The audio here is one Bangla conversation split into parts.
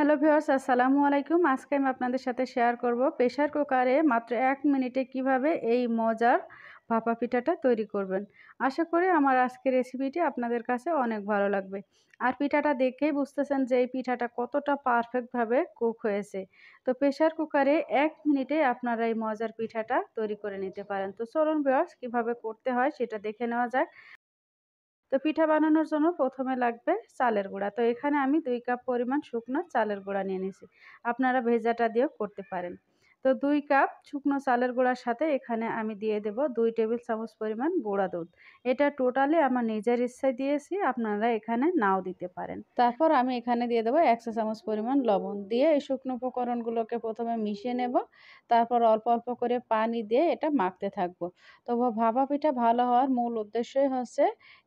হ্যালো ভিউয়ার্স আসসালামু আলাইকুম আজকে আমি আপনাদের সাথে শেয়ার করব প্রেশার কুকারে মাত্র এক মিনিটে কিভাবে এই মজার ভাপা পিঠাটা তৈরি করবেন আশা করি আমার আজকের রেসিপিটি আপনাদের কাছে অনেক ভালো লাগবে আর পিঠাটা দেখেই বুঝতেছেন যে এই পিঠাটা কতটা পারফেক্টভাবে কুক হয়েছে তো প্রেশার কুকারে এক মিনিটে আপনারা এই মজার পিঠাটা তৈরি করে নিতে পারেন তো চলুন ভিউয়ার্স কীভাবে করতে হয় সেটা দেখে নেওয়া যাক তো পিঠা বানানোর জন্য প্রথমে লাগবে চালের গুঁড়া তো এখানে আমি দুই কাপ পরিমাণ শুকনো চালের গুঁড়া নিয়ে নিয়েছি আপনারা ভেজাটা দিয়েও করতে পারেন তো দুই কাপ শুকনো চালের গুঁড়ার সাথে এখানে আমি দিয়ে দেব দুই টেবিল চামচ পরিমাণ গুঁড়া দুধ এটা টোটালি আমার নিজের ইচ্ছায় দিয়েছি আপনারা এখানে নাও দিতে পারেন তারপর আমি এখানে দিয়ে দেবো একশো চামচ পরিমাণ লবণ দিয়ে এই শুকনো উপকরণগুলোকে প্রথমে মিশিয়ে নেব তারপর অল্প অল্প করে পানি দিয়ে এটা মাখতে থাকবো তো ভাবা পিঠা ভালো হওয়ার মূল উদ্দেশ্যই হচ্ছে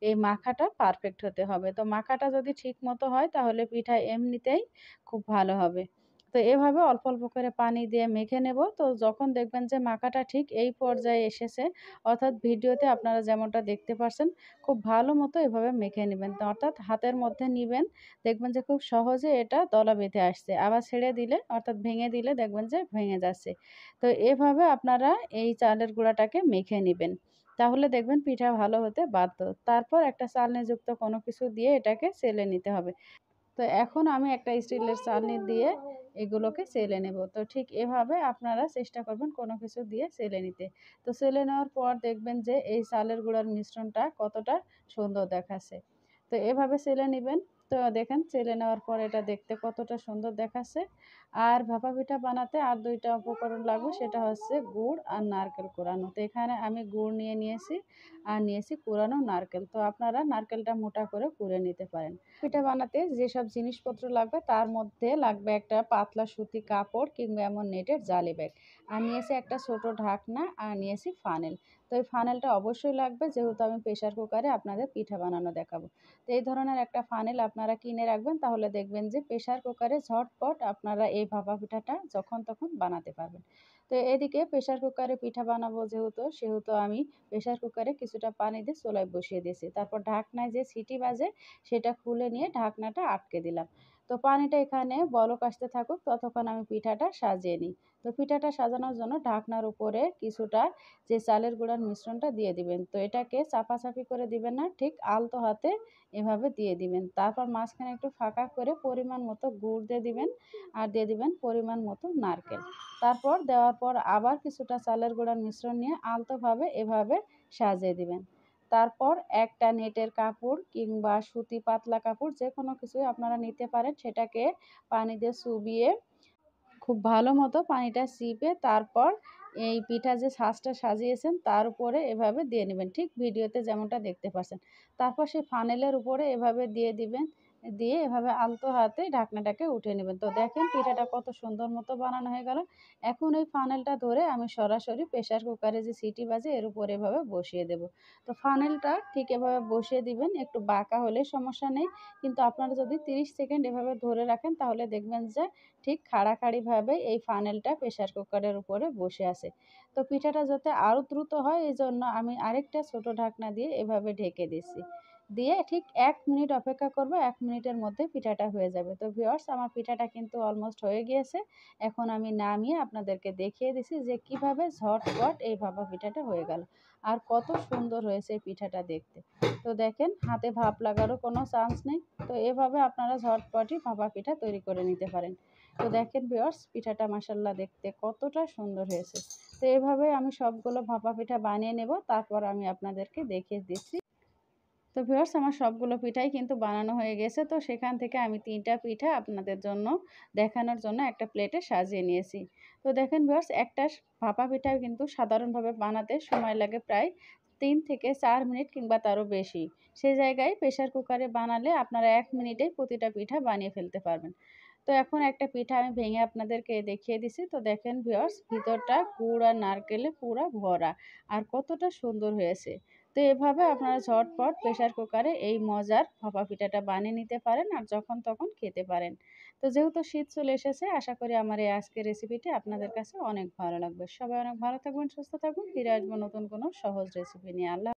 এই মাখাটা পারফেক্ট হতে হবে তো মাখাটা যদি ঠিক মতো হয় তাহলে পিঠা এমনিতেই খুব ভালো হবে তো এভাবে অল্প অল্প করে পানি দিয়ে মেখে নেব তো যখন দেখবেন যে মাখাটা ঠিক এই পর্যায়ে এসেছে অর্থাৎ ভিডিওতে আপনারা যেমনটা দেখতে পারছেন খুব ভালো মতো এভাবে মেখে নেবেন অর্থাৎ হাতের মধ্যে নেবেন দেখবেন যে খুব সহজে এটা দলা বেঁধে আসছে আবার ছেড়ে দিলে অর্থাৎ ভেঙে দিলে দেখবেন যে ভেঙে যাচ্ছে তো এভাবে আপনারা এই চালের গুঁড়াটাকে মেখে নেবেন তাহলে দেখবেন পিঠা ভালো হতে বাধ্য তারপর একটা চালনিযুক্ত কোনো কিছু দিয়ে এটাকে সেলে নিতে হবে তো এখন আমি একটা স্টিলের চালনি দিয়ে এগুলোকে সেলে নেব তো ঠিক এভাবে আপনারা চেষ্টা করবেন কোনো কিছু দিয়ে সেলে নিতে তো সেলে নেওয়ার পর দেখবেন যে এই চালের গুঁড়ার মিশ্রণটা কতটা সুন্দর দেখাচ্ছে তো এভাবে সেলে নেবেন তো দেখেন চেলে নেওয়ার পর এটা দেখতে কতটা সুন্দর দেখাচ্ছে আর ভাপা পিঠা বানাতে আর দুইটা উপকরণ লাগবে সেটা হচ্ছে গুড় আর নারকেল কোরানো তো এখানে আমি গুড় নিয়ে নিয়েছি আর নিয়েছি কোরানো নারকেল তো আপনারা নারকেলটা মোটা করে কুড়ে নিতে পারেন পিঠা বানাতে যেসব জিনিসপত্র লাগবে তার মধ্যে লাগবে একটা পাতলা সুতি কাপড় কিংবা এমন নেটের জালি ব্যাগ আর নিয়েছি একটা ছোট ঢাকনা আর নিয়েছি ফানেল তো এই ফানেলটা অবশ্যই লাগবে যেহেতু আমি প্রেশার কুকারে আপনাদের পিঠা বানানো দেখাবো তো এই ধরনের একটা ফানেল আপনারা কিনে রাখবেন তাহলে দেখবেন যে প্রেশার কুকারে ঝটপট আপনারা এই ভাপা পিঠাটা যখন তখন বানাতে পারবেন তো এদিকে প্রেশার কুকারে পিঠা বানাবো যেহেতু সেহেতু আমি প্রেশার কুকারে কিছুটা পানি দিয়ে চোলায় বসিয়ে দিয়েছি তারপর ঢাকনায় যে সিটি বাজে সেটা খুলে নিয়ে ঢাকনাটা আটকে দিলাম তো পানিটা এখানে বলক আসতে থাকুক ততক্ষণ আমি পিঠাটা সাজিয়ে নিই তো পিঠাটা সাজানোর জন্য ঢাকনার উপরে কিছুটা যে চালের গুঁড়ার মিশ্রণটা দিয়ে দিবেন তো এটাকে চাপাচাপি করে দিবেন না ঠিক আলতো হাতে এভাবে দিয়ে দিবেন তারপর মাঝখানে একটু ফাঁকা করে পরিমাণ মতো গুড় দিয়ে দিবেন আর দিয়ে দিবেন পরিমাণ মতো নারকেল তারপর দেওয়ার পর আবার কিছুটা চালের গুঁড়ার মিশ্রণ নিয়ে আলতোভাবে এভাবে সাজিয়ে দিবেন তারপর একটা নেটের কাপড় কিংবা সুতি পাতলা কাপড় যে কোনো কিছুই আপনারা নিতে পারেন সেটাকে পানিতে চুবিয়ে খুব ভালো মতো পানিটা চিপে তারপর এই পিঠা যে শাঁসটা সাজিয়েছেন তার উপরে এভাবে দিয়ে নেবেন ঠিক ভিডিওতে যেমনটা দেখতে পাচ্ছেন তারপর সেই ফানেলের উপরে এভাবে দিয়ে দিবেন দিয়ে এভাবে আলতো হাতে ঢাকনাটাকে উঠে নেবেন তো দেখেন পিঠাটা কত সুন্দর মতো বানানো হয়ে গেল এখন এই ফানেলটা ধরে আমি সরাসরি প্রেশার কুকারে যে সিটি বাজে এর উপরে এভাবে বসিয়ে দেব তো ফানেলটা ঠিক এভাবে বসিয়ে দিবেন একটু বাঁকা হলে সমস্যা নেই কিন্তু আপনারা যদি 30 সেকেন্ড এভাবে ধরে রাখেন তাহলে দেখবেন যে ঠিক খাড়াখাড়িভাবে এই ফানেলটা প্রেশার কুকারের উপরে বসে আছে তো পিঠাটা যাতে আরও দ্রুত হয় এই জন্য আমি আরেকটা ছোট ঢাকনা দিয়ে এভাবে ঢেকে দিচ্ছি দিয়ে ঠিক এক মিনিট অপেক্ষা করব এক মিনিটের মধ্যে পিঠাটা হয়ে যাবে তো ভিওর্স আমার পিঠাটা কিন্তু অলমোস্ট হয়ে গিয়েছে এখন আমি নামিয়ে আপনাদেরকে দেখিয়ে দিছি যে কিভাবে ঝটপট এই ভাপা পিঠাটা হয়ে গেল আর কত সুন্দর হয়েছে এই পিঠাটা দেখতে তো দেখেন হাতে ভাপ লাগারও কোনো চান্স নেই তো এভাবে আপনারা ঝটপটই ভাপা পিঠা তৈরি করে নিতে পারেন তো দেখেন ভিওর্স পিঠাটা মাসাল্লাহ দেখতে কতটা সুন্দর হয়েছে তো এভাবে আমি সবগুলো ভাপা পিঠা বানিয়ে নেব তারপর আমি আপনাদেরকে দেখিয়ে দিচ্ছি তো ভিওর্স আমার সবগুলো পিঠাই কিন্তু বানানো হয়ে গেছে তো সেখান থেকে আমি তিনটা পিঠা আপনাদের জন্য দেখানোর জন্য একটা প্লেটে সাজিয়ে নিয়েছি তো দেখেন ভিওর্স একটা ভাপা পিঠা কিন্তু সাধারণভাবে বানাতে সময় লাগে প্রায় তিন থেকে চার মিনিট কিংবা তারও বেশি সে জায়গায় প্রেশার কুকারে বানালে আপনারা এক মিনিটে প্রতিটা পিঠা বানিয়ে ফেলতে পারবেন তো এখন একটা পিঠা আমি ভেঙে আপনাদেরকে দেখিয়ে দিছি তো দেখেন ভিওর্স ভিতরটা গুড় আর নারকেলে পুরা ভরা আর কতটা সুন্দর হয়েছে তো এভাবে আপনারা ঝটপট প্রেশার কুকারে এই মজার ভাপা পিঠাটা বানিয়ে নিতে পারেন আর যখন তখন খেতে পারেন তো যেহেতু শীত চলে এসেছে আশা করি আমার এই আজকের রেসিপিটি আপনাদের কাছে অনেক ভালো লাগবে সবাই অনেক ভালো থাকবেন সুস্থ থাকবেন ফিরে আসবো নতুন কোনো সহজ রেসিপি নিয়ে আল্লাহ